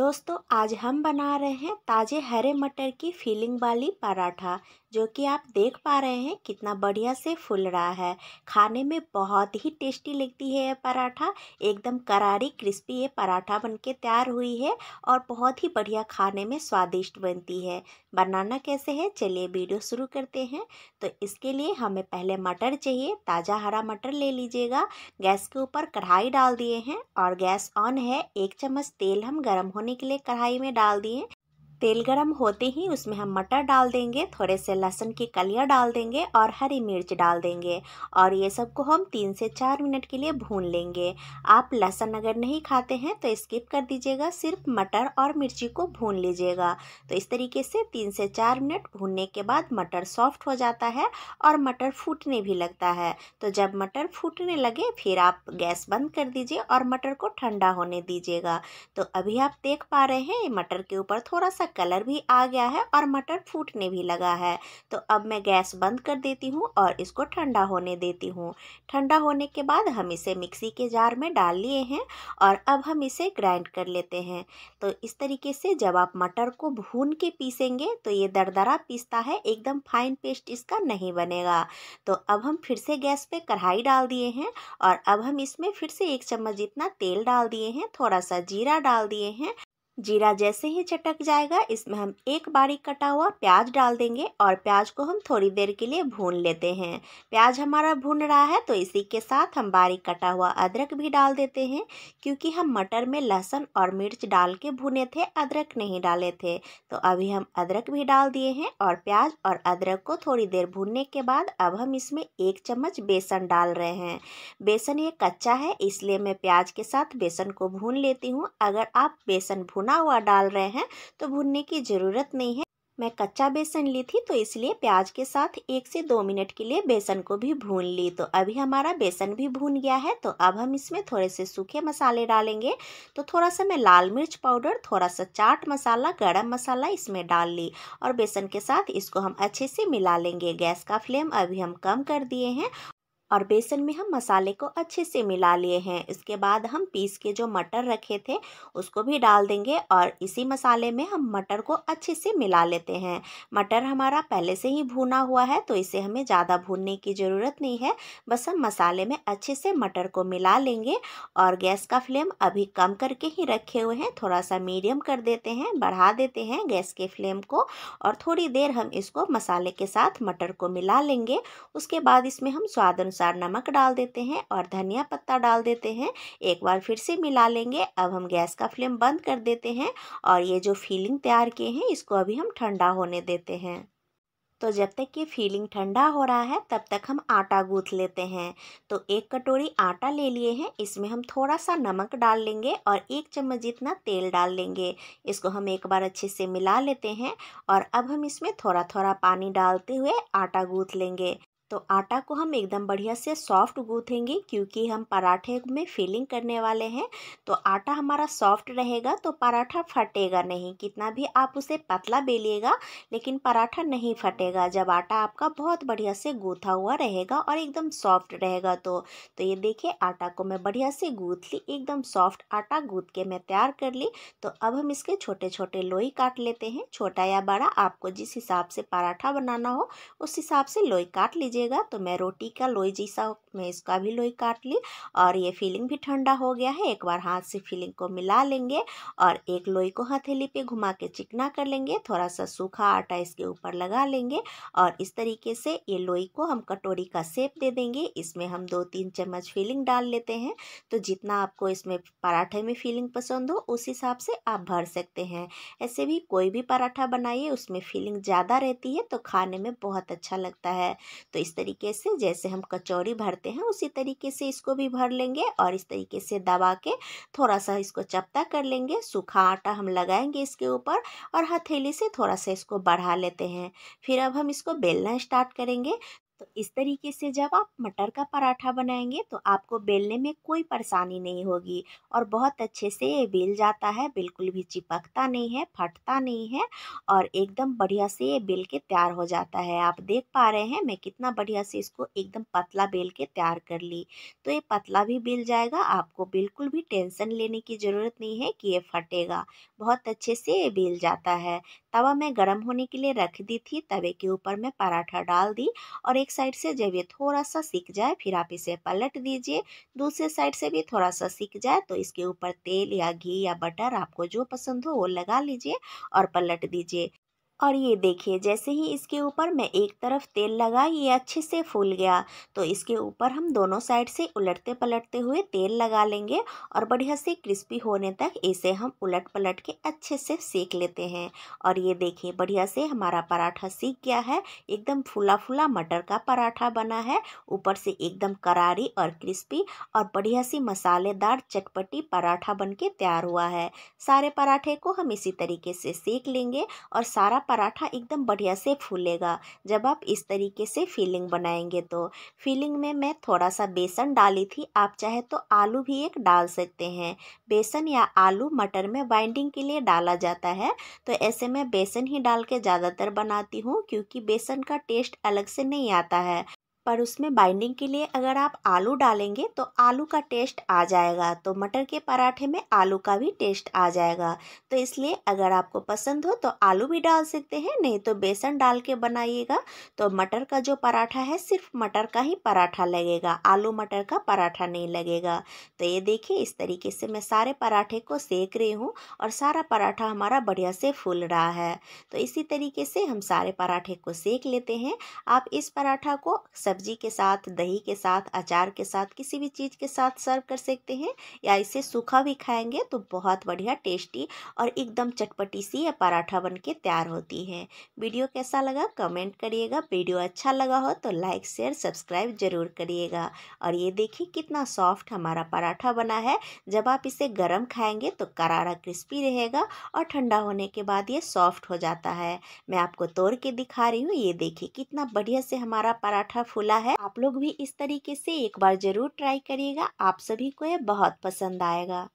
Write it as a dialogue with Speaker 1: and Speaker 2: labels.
Speaker 1: दोस्तों आज हम बना रहे हैं ताज़े हरे मटर की फीलिंग वाली पराठा जो कि आप देख पा रहे हैं कितना बढ़िया से फूल रहा है खाने में बहुत ही टेस्टी लगती है ये पराठा एकदम करारी क्रिस्पी ये पराठा बनके तैयार हुई है और बहुत ही बढ़िया खाने में स्वादिष्ट बनती है बनाना कैसे है चलिए वीडियो शुरू करते हैं तो इसके लिए हमें पहले मटर चाहिए ताज़ा हरा मटर ले लीजिएगा गैस के ऊपर कढ़ाई डाल दिए हैं और गैस ऑन है एक चम्मच तेल हम गर्म होने के लिए कढ़ाई में डाल दिए तेल गरम होते ही उसमें हम मटर डाल देंगे थोड़े से लहसुन की कलियाँ डाल देंगे और हरी मिर्च डाल देंगे और ये सब को हम तीन से चार मिनट के लिए भून लेंगे आप लहसुन अगर नहीं खाते हैं तो स्किप कर दीजिएगा सिर्फ मटर और मिर्ची को भून लीजिएगा तो इस तरीके से तीन से चार मिनट भूनने के बाद मटर सॉफ्ट हो जाता है और मटर फूटने भी लगता है तो जब मटर फूटने लगे फिर आप गैस बंद कर दीजिए और मटर को ठंडा होने दीजिएगा तो अभी आप देख पा रहे हैं मटर के ऊपर थोड़ा सा कलर भी आ गया है और मटर फूटने भी लगा है तो अब मैं गैस बंद कर देती हूँ और इसको ठंडा होने देती हूँ ठंडा होने के बाद हम इसे मिक्सी के जार में डाल लिए हैं और अब हम इसे ग्राइंड कर लेते हैं तो इस तरीके से जब आप मटर को भून के पीसेंगे तो ये दरदरा पीसता है एकदम फाइन पेस्ट इसका नहीं बनेगा तो अब हम फिर से गैस पर कढ़ाई डाल दिए हैं और अब हम इसमें फिर से एक चम्मच जितना तेल डाल दिए हैं थोड़ा सा जीरा डाल दिए हैं जीरा जैसे ही चटक जाएगा इसमें हम एक बारीक कटा हुआ प्याज डाल देंगे और प्याज को हम थोड़ी देर के लिए भून लेते हैं प्याज हमारा भून रहा है तो इसी के साथ हम बारीक कटा हुआ अदरक भी डाल देते हैं क्योंकि हम मटर में लहसुन और मिर्च डाल के भुने थे अदरक नहीं डाले थे तो अभी हम अदरक भी डाल दिए हैं और प्याज और अदरक को थोड़ी देर भूनने के बाद अब हम इसमें एक चम्मच बेसन डाल रहे हैं बेसन ये कच्चा है इसलिए मैं प्याज के साथ बेसन को भून लेती हूँ अगर आप बेसन भुना भुना हुआ डाल रहे हैं तो भुनने की ज़रूरत नहीं है मैं कच्चा बेसन ली थी तो इसलिए प्याज के साथ एक से दो मिनट के लिए बेसन को भी भून ली तो अभी हमारा बेसन भी भून गया है तो अब हम इसमें थोड़े से सूखे मसाले डालेंगे तो थोड़ा सा मैं लाल मिर्च पाउडर थोड़ा सा चाट मसाला गरम मसाला इसमें डाल ली और बेसन के साथ इसको हम अच्छे से मिला लेंगे गैस का फ्लेम अभी हम कम कर दिए हैं और बेसन में हम मसाले को अच्छे से मिला लिए हैं इसके बाद हम पीस के जो मटर रखे थे उसको भी डाल देंगे और इसी मसाले में हम मटर को अच्छे से मिला लेते हैं मटर हमारा पहले से ही भुना हुआ है तो इसे हमें ज़्यादा भूनने की ज़रूरत नहीं है बस हम मसाले में अच्छे से मटर को मिला लेंगे और गैस का फ्लेम अभी कम करके ही रखे हुए हैं थोड़ा सा मीडियम कर देते हैं बढ़ा देते हैं गैस के फ्लेम को और थोड़ी देर हम इसको मसाले के साथ मटर को मिला लेंगे उसके बाद इसमें हम स्वाद अनुसार नमक डाल देते हैं और धनिया पत्ता डाल देते हैं एक बार फिर से मिला लेंगे अब हम गैस का फ्लेम बंद कर देते हैं और ये जो फीलिंग तैयार किए हैं इसको अभी हम ठंडा होने देते हैं तो जब तक ये फीलिंग ठंडा हो रहा है तब तक हम आटा गूँथ लेते हैं तो एक कटोरी आटा ले लिए हैं इसमें हम थोड़ा सा नमक डाल लेंगे और एक चम्मच जितना तेल डाल लेंगे इसको हम एक बार अच्छे से मिला लेते हैं और अब हम इसमें थोड़ा थोड़ा पानी डालते हुए आटा गूँथ लेंगे तो आटा को हम एकदम बढ़िया से सॉफ्ट गूँथेंगे क्योंकि हम पराठे में फिलिंग करने वाले हैं तो आटा हमारा सॉफ्ट रहेगा तो पराठा फटेगा नहीं कितना भी आप उसे पतला बेलिएगा लेकिन पराठा नहीं फटेगा जब आटा आपका बहुत बढ़िया से गूँथा हुआ रहेगा और एकदम सॉफ्ट रहेगा तो तो ये देखिए आटा को मैं बढ़िया से गूँथ ली एकदम सॉफ्ट आटा गूँथ के मैं तैयार कर ली तो अब हम इसके छोटे छोटे लोई काट लेते हैं छोटा या बड़ा आपको जिस हिसाब से पराठा बनाना हो उस हिसाब से लोई काट लीजिए लीजिएगा तो मैं रोटी का लोई जैसा मैं इसका भी लोई काट ली और ये फीलिंग भी ठंडा हो गया है एक बार हाथ से फीलिंग को मिला लेंगे और एक लोई को हथेली पे घुमा के चिकना कर लेंगे थोड़ा सा सूखा आटा इसके ऊपर लगा लेंगे और इस तरीके से ये लोई को हम कटोरी का सेप दे देंगे इसमें हम दो तीन चम्मच फीलिंग डाल लेते हैं तो जितना आपको इसमें पराठे में फीलिंग पसंद हो उस हिसाब से आप भर सकते हैं ऐसे भी कोई भी पराठा बनाइए उसमें फीलिंग ज़्यादा रहती है तो खाने में बहुत अच्छा लगता है तो इस इस तरीके से जैसे हम कचौरी भरते हैं उसी तरीके से इसको भी भर लेंगे और इस तरीके से दबा के थोड़ा सा इसको चपटा कर लेंगे सूखा आटा हम लगाएंगे इसके ऊपर और हथेली से थोड़ा सा इसको बढ़ा लेते हैं फिर अब हम इसको बेलना स्टार्ट करेंगे तो इस तरीके से जब आप मटर का पराठा बनाएंगे तो आपको बेलने में कोई परेशानी नहीं होगी और बहुत अच्छे से ये बेल जाता है बिल्कुल भी चिपकता नहीं है फटता नहीं है और एकदम बढ़िया से ये बेल के तैयार हो जाता है आप देख पा रहे हैं मैं कितना बढ़िया से इसको एकदम पतला बेल के तैयार कर ली तो ये पतला भी बेल जाएगा आपको बिल्कुल भी टेंशन लेने की ज़रूरत नहीं है कि ये फटेगा बहुत अच्छे से ये बेल जाता है तवा मैं गर्म होने के लिए रख दी थी तवे के ऊपर मैं पराठा डाल दी और एक एक साइड से जब ये थोड़ा सा सीख जाए फिर आप इसे पलट दीजिए दूसरे साइड से भी थोड़ा सा सीख जाए तो इसके ऊपर तेल या घी या बटर आपको जो पसंद हो वो लगा लीजिए और पलट दीजिए और ये देखिए जैसे ही इसके ऊपर मैं एक तरफ तेल लगा ये अच्छे से फूल गया तो इसके ऊपर हम दोनों साइड से उलटते पलटते हुए तेल लगा लेंगे और बढ़िया से क्रिस्पी होने तक इसे हम उलट पलट के अच्छे से सेक लेते हैं और ये देखिए बढ़िया से हमारा पराठा सीख गया है एकदम फूला फूला मटर का पराठा बना है ऊपर से एकदम करारी और क्रिस्पी और बढ़िया सी मसालेदार चटपटी पराठा बन के तैयार हुआ है सारे पराठे को हम इसी तरीके से सेक लेंगे और सारा पराठा एकदम बढ़िया से फूलेगा जब आप इस तरीके से फीलिंग बनाएंगे तो फीलिंग में मैं थोड़ा सा बेसन डाली थी आप चाहे तो आलू भी एक डाल सकते हैं बेसन या आलू मटर में बाइंडिंग के लिए डाला जाता है तो ऐसे में बेसन ही डाल के ज़्यादातर बनाती हूँ क्योंकि बेसन का टेस्ट अलग से नहीं आता है पर उसमें बाइंडिंग के लिए अगर आप आलू डालेंगे तो आलू का टेस्ट आ जाएगा तो मटर के पराठे में आलू का भी टेस्ट आ जाएगा तो इसलिए अगर आपको पसंद हो तो आलू भी डाल सकते हैं नहीं तो बेसन डाल के बनाइएगा तो मटर का जो पराठा है सिर्फ मटर का ही पराठा लगेगा आलू मटर का पराठा नहीं लगेगा तो ये देखिए इस तरीके से मैं सारे पराठे को सेक रही हूँ और सारा पराठा हमारा बढ़िया से फूल रहा है तो इसी तरीके से हम सारे पराठे को सेक लेते हैं आप इस पराठा को सब सब्जी के साथ दही के साथ अचार के साथ किसी भी चीज़ के साथ सर्व कर सकते हैं या इसे सूखा भी खाएंगे तो बहुत बढ़िया टेस्टी और एकदम चटपटी सी यह पराठा बन के तैयार होती है वीडियो कैसा लगा कमेंट करिएगा वीडियो अच्छा लगा हो तो लाइक शेयर सब्सक्राइब ज़रूर करिएगा और ये देखिए कितना सॉफ्ट हमारा पराठा बना है जब आप इसे गर्म खाएँगे तो करारा क्रिस्पी रहेगा और ठंडा होने के बाद ये सॉफ्ट हो जाता है मैं आपको तोड़ के दिखा रही हूँ ये देखिए कितना बढ़िया से हमारा पराठा फूला निकला है आप लोग भी इस तरीके से एक बार जरूर ट्राई करिएगा आप सभी को यह बहुत पसंद आएगा